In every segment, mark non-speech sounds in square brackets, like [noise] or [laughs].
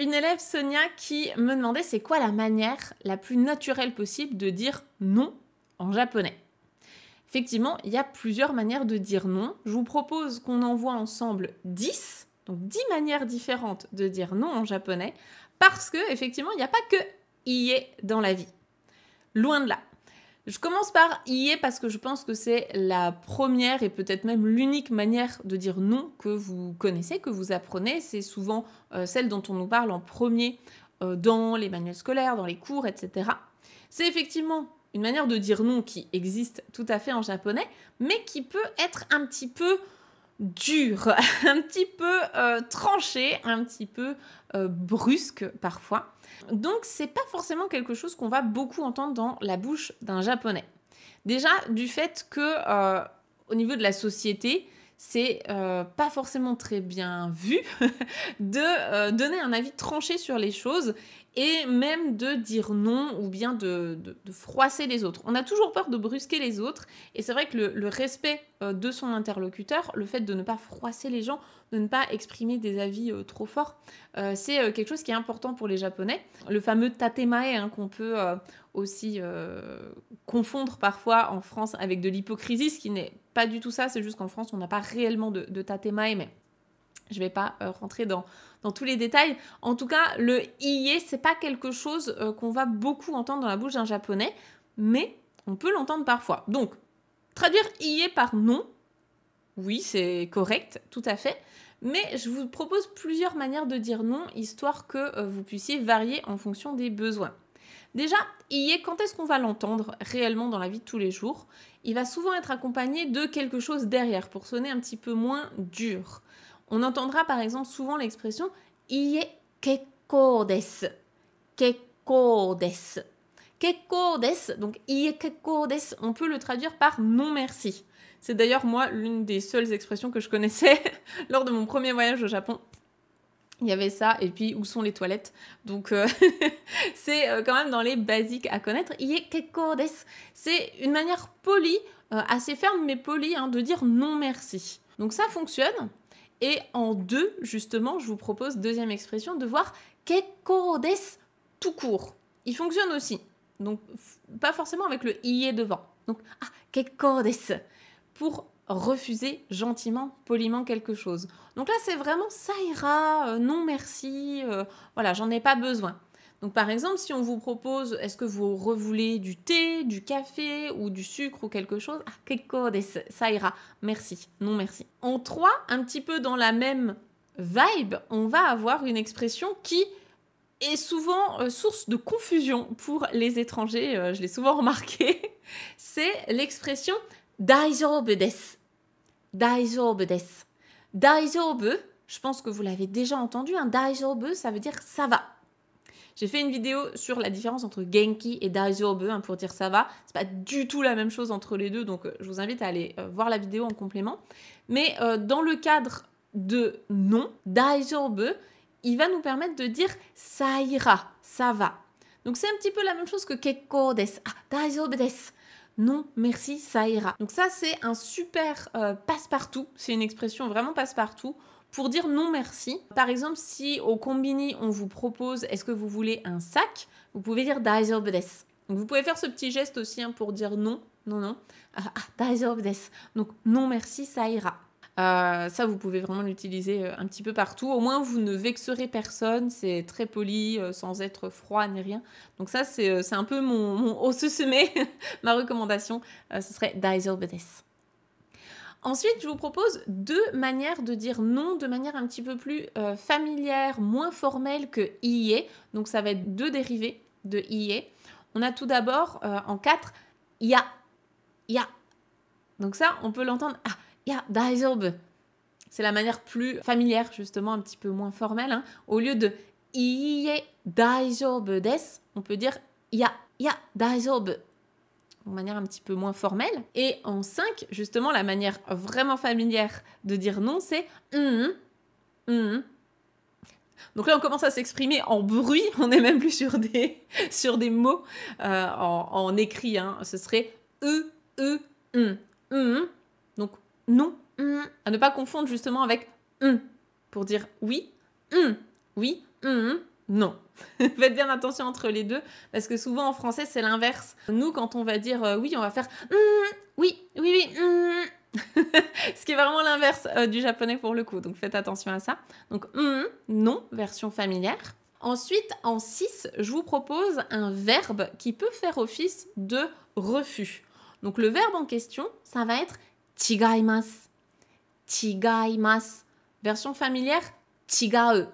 une élève Sonia qui me demandait c'est quoi la manière la plus naturelle possible de dire non en japonais. Effectivement, il y a plusieurs manières de dire non. Je vous propose qu'on envoie ensemble 10, donc 10 manières différentes de dire non en japonais, parce que effectivement, il n'y a pas que y est dans la vie. Loin de là. Je commence par ié parce que je pense que c'est la première et peut-être même l'unique manière de dire non que vous connaissez, que vous apprenez. C'est souvent euh, celle dont on nous parle en premier euh, dans les manuels scolaires, dans les cours, etc. C'est effectivement une manière de dire non qui existe tout à fait en japonais, mais qui peut être un petit peu dur, [laughs] un petit peu euh, tranché, un petit peu euh, brusque parfois. Donc c'est pas forcément quelque chose qu'on va beaucoup entendre dans la bouche d'un japonais. Déjà du fait que euh, au niveau de la société, c'est euh, pas forcément très bien vu [laughs] de euh, donner un avis tranché sur les choses et même de dire non ou bien de, froisser les autres. On a toujours peur de brusquer les autres et c'est vrai que le, respect euh, de son interlocuteur, le fait de ne pas froisser les gens, de ne pas exprimer des avis trop forts, c'est quelque chose qui est important pour les Japonais. Le fameux tatemae hein, qu'on peut aussi confondre parfois en France avec de l'hypocrisie, ce qui n'est pas du tout ça, c'est juste qu'en France, on n'a pas réellement de, de tatemae, mais je vais pas euh, rentrer dans, dans tous les détails. En tout cas, le iye, c'est pas quelque chose euh, qu'on va beaucoup entendre dans la bouche d'un japonais, mais on peut l'entendre parfois. Donc, traduire iye par non, oui, c'est correct, tout à fait. Mais je vous propose plusieurs manières de dire non, histoire que euh, vous puissiez varier en fonction des besoins. Déjà, il quand est-ce qu'on va l'entendre réellement dans la vie de tous les jours Il va souvent être accompagné de quelque chose derrière pour sonner un petit peu moins dur. On entendra par exemple souvent l'expression il est donc on peut le traduire par non merci. C'est d'ailleurs moi l'une des seules expressions que je connaissais [laughs] lors de mon premier voyage au Japon il y avait ça, et puis où sont les toilettes Donc euh, [laughs] c'est euh, quand même dans les basiques à connaître. C'est une manière polie, euh, assez ferme mais polie, hein, de dire non merci. Donc ça fonctionne. Et en deux, justement, je vous propose deuxième expression de voir des tout court. Il fonctionne aussi. Donc pas forcément avec le i devant. Donc ah des pour refuser gentiment, poliment quelque chose. Donc là, c'est vraiment ça ira, euh, non merci, euh, voilà, j'en ai pas besoin. Donc par exemple, si on vous propose, est-ce que vous revoulez du thé, du café ou du sucre ou quelque chose Ah, des, ça ira, merci, non merci. En trois, un petit peu dans la même vibe, on va avoir une expression qui est souvent euh, source de confusion pour les étrangers, je l'ai souvent remarqué, [laughs] c'est l'expression Daijoubu des. Daijoubu des. je pense que vous l'avez déjà entendu, un hein. ça veut dire ça va. J'ai fait une vidéo sur la différence entre genki et daijoubu hein, pour dire ça va. C'est pas du tout la même chose entre les deux, donc euh, je vous invite à aller euh, voir la vidéo en complément. Mais euh, dans le cadre de non, daijoubu, il va nous permettre de dire ça ira, ça va. Donc c'est un petit peu la même chose que kekko des. Ah, daijoubu des non merci, ça ira. Donc ça c'est un super euh, passe-partout, c'est une expression vraiment passe-partout pour dire non merci. Par exemple, si au combini on vous propose est-ce que vous voulez un sac, vous pouvez dire daisobudes. Donc vous pouvez faire ce petit geste aussi hein, pour dire non, non, non, ah, ah Donc non merci, ça ira. Euh, ça, vous pouvez vraiment l'utiliser euh, un petit peu partout. Au moins, vous ne vexerez personne. C'est très poli, euh, sans être froid ni rien. Donc ça, c'est un peu mon, mon au [laughs] semer, [laughs] ma recommandation. ce serait Daiselbedes. Ensuite, je vous propose deux manières de dire non de manière un petit peu plus familière, moins formelle que IE. Donc ça va être deux dérivés de IE. On a tout d'abord en quatre, ya, ya. Donc ça, on peut l'entendre. Ah, c'est la manière plus familière, justement, un petit peu moins formelle. Hein. Au lieu de iye job des, on peut dire ya, ya De manière un petit peu moins formelle. Et en 5, justement, la manière vraiment familière de dire non, c'est hum, hum. Donc là, on commence à s'exprimer en bruit, [laughs] on n'est même plus sur des, sur des mots euh, en, écrit. Hein. Ce serait e, e, hum, non, mm. à ne pas confondre justement avec mm pour dire oui, mm, oui, non. [laughs] Faites bien attention entre les deux parce que souvent en français c'est l'inverse. Nous quand on va dire euh, oui, on va faire oui, oui, oui. [laughs] ce qui est vraiment l'inverse euh, du japonais pour le coup, donc faites attention à ça. Donc non, version familière. Ensuite, en 6, je vous propose un verbe qui peut faire office de refus. Donc le verbe en question, ça va être Tigaimas. Tigaimas. Version familière, tigae.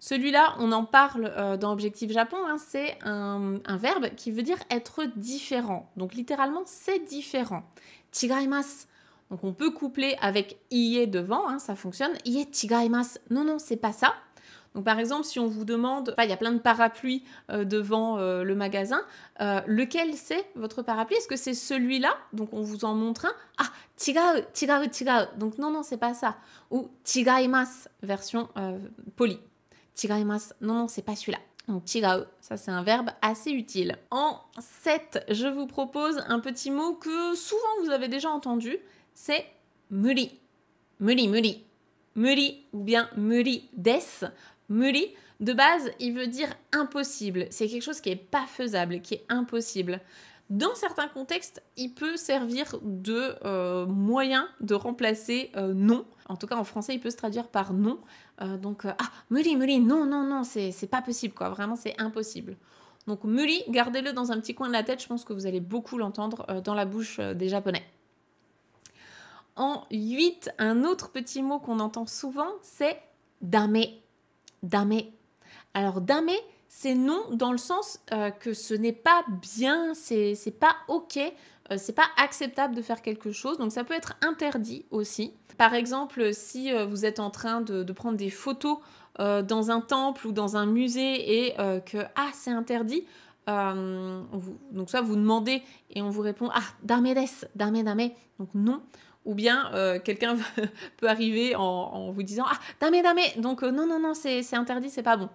Celui-là, on en parle euh, dans Objectif Japon, hein, c'est un, verbe qui veut dire être différent. Donc littéralement, c'est différent. Tigaimas. Donc on peut coupler avec ie devant, hein, ça fonctionne. Ie tigaimas. Non, non, c'est pas ça. Donc par exemple, si on vous demande, il y a plein de parapluies euh, devant euh, le magasin, euh, lequel c'est votre parapluie Est-ce que c'est celui-là Donc on vous en montre un. Ah, tigau, tigau, tigau. Donc non, non, c'est pas ça. Ou tigaimas, version polie. Tigaimas, non, non, c'est pas celui-là. Donc tigau, ça c'est un verbe assez utile. En 7, je vous propose un petit mot que souvent vous avez déjà entendu, c'est muri. Muri, muri. Muri ou bien muri des Muri, de base, il veut dire impossible. C'est quelque chose qui n'est pas faisable, qui est impossible. Dans certains contextes, il peut servir de euh, moyen de remplacer euh, non. En tout cas, en français, il peut se traduire par non. Euh, donc, ah, Muri, Muri, non, non, non, c'est pas possible, quoi. Vraiment, c'est impossible. Donc, Muri, gardez-le dans un petit coin de la tête. Je pense que vous allez beaucoup l'entendre dans la bouche des Japonais. En 8, un autre petit mot qu'on entend souvent, c'est dame. Dame. Alors dame, c'est non dans le sens euh, que ce n'est pas bien, c'est pas ok, euh, c'est pas acceptable de faire quelque chose. Donc ça peut être interdit aussi. Par exemple, si euh, vous êtes en train de, prendre des photos dans un temple ou dans un musée et que ah c'est interdit. donc ça vous demandez et on vous répond ah dame des, dame dame donc non ou bien euh, quelqu'un [laughs] peut arriver en, vous disant Ah, dame, dame Donc, euh, non, non, non, c'est interdit, c'est pas bon.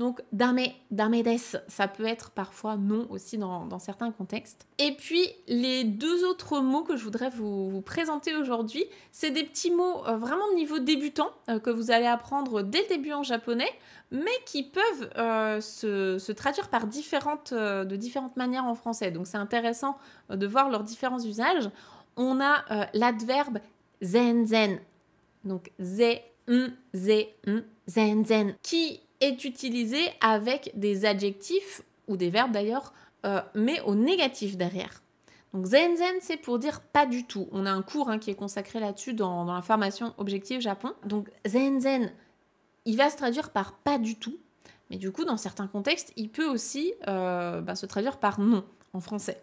Donc, dame, dame des, ça peut être parfois non aussi dans, dans, certains contextes. Et puis, les deux autres mots que je voudrais vous, présenter aujourd'hui, c'est des petits mots euh, vraiment de niveau débutant que vous allez apprendre dès le début en japonais, mais qui peuvent se, se, traduire par différentes, de différentes manières en français. Donc, c'est intéressant de voir leurs différents usages on a euh, l'adverbe zen zen. Donc zé, zen zen. Qui est utilisé avec des adjectifs ou des verbes d'ailleurs, euh, mais au négatif derrière. Donc zen zen, c'est pour dire pas du tout. On a un cours hein, qui est consacré là-dessus dans, la formation Objectif Japon. Donc zen zen, il va se traduire par pas du tout. Mais du coup, dans certains contextes, il peut aussi euh, bah, se traduire par non en français.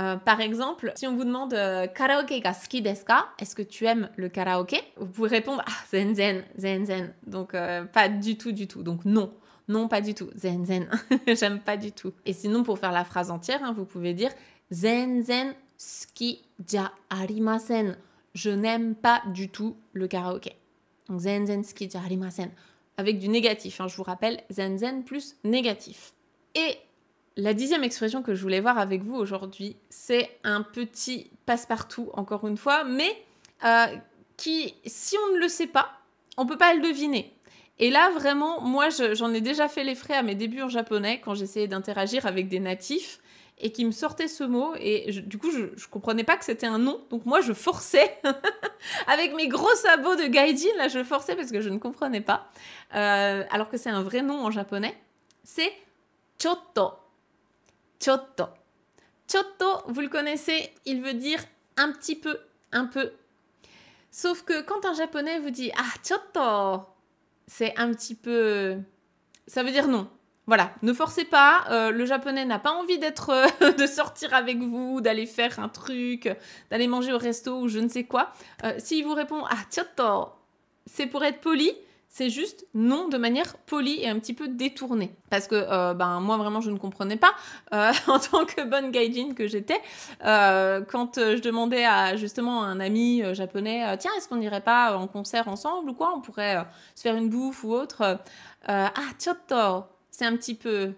Euh, par exemple, si on vous demande euh, karaoke ga suki Est-ce que tu aimes le karaoke Vous pouvez répondre Zenzen, ah, Zenzen, Donc euh, pas du tout, du tout. Donc non. Non, pas du tout. Zenzen, [laughs] J'aime pas du tout. Et sinon, pour faire la phrase entière, hein, vous pouvez dire Zenzen zen suki ja Je n'aime pas du tout le karaoke. Donc Avec du négatif. Hein, je vous rappelle, Zenzen plus négatif. Et la dixième expression que je voulais voir avec vous aujourd'hui, c'est un petit passe-partout, encore une fois, mais euh, qui, si on ne le sait pas, on peut pas le deviner. Et là, vraiment, moi, j'en ai déjà fait les frais à mes débuts en japonais, quand j'essayais d'interagir avec des natifs, et qui me sortaient ce mot, et du coup, je, ne comprenais pas que c'était un nom, donc moi, je forçais, [laughs] avec mes gros sabots de gaijin, là, je forçais parce que je ne comprenais pas, euh, alors que c'est un vrai nom en japonais, c'est chotto. Chotto. Chotto, vous le connaissez, il veut dire un petit peu, un peu. Sauf que quand un japonais vous dit Ah, chotto, c'est un petit peu. Ça veut dire non. Voilà, ne forcez pas, euh, le japonais n'a pas envie d'être euh, [laughs] de sortir avec vous, d'aller faire un truc, d'aller manger au resto ou je ne sais quoi. Euh, s'il vous répond ah chotto, c'est pour être poli, c'est juste non de manière polie et un petit peu détournée. Parce que euh, ben, moi vraiment je ne comprenais pas euh, [laughs] en tant que bonne gaijin que j'étais, euh, quand je demandais à justement un ami japonais, tiens est-ce qu'on n'irait pas en concert ensemble ou quoi, on pourrait se faire une bouffe ou autre, ah chotto, c'est un petit peu...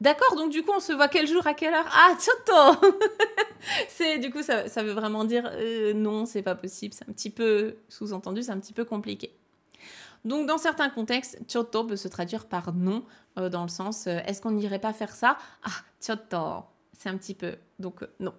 D'accord, donc du coup on se voit quel jour, à quelle heure Ah chotto [laughs] c'est du coup ça, ça, veut vraiment dire non c'est pas possible, c'est un petit peu sous-entendu, c'est un petit peu compliqué. Donc dans certains contextes, chotto peut se traduire par non, euh, dans le sens euh, est-ce qu'on n'irait pas faire ça Ah, chotto, c'est un petit peu, donc euh, non.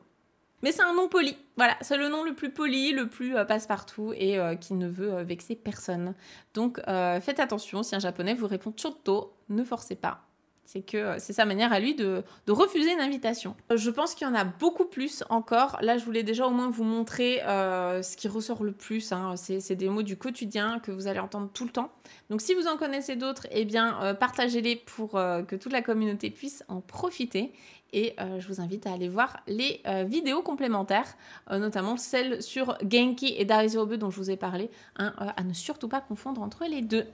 Mais c'est un nom poli, voilà, c'est le nom le plus poli, le plus passe-partout et qui ne veut vexer personne. Donc faites attention, si un japonais vous répond chotto, ne forcez pas, c'est que euh, c'est sa manière à lui de, refuser une invitation. Euh, je pense qu'il y en a beaucoup plus encore. Là, je voulais déjà au moins vous montrer euh, ce qui ressort le plus. Hein. C'est des mots du quotidien que vous allez entendre tout le temps. Donc, si vous en connaissez d'autres, eh bien, partagez-les pour que toute la communauté puisse en profiter. Et je vous invite à aller voir les vidéos complémentaires, notamment celles sur Genki et Darius dont je vous ai parlé, à ne surtout pas confondre entre les deux.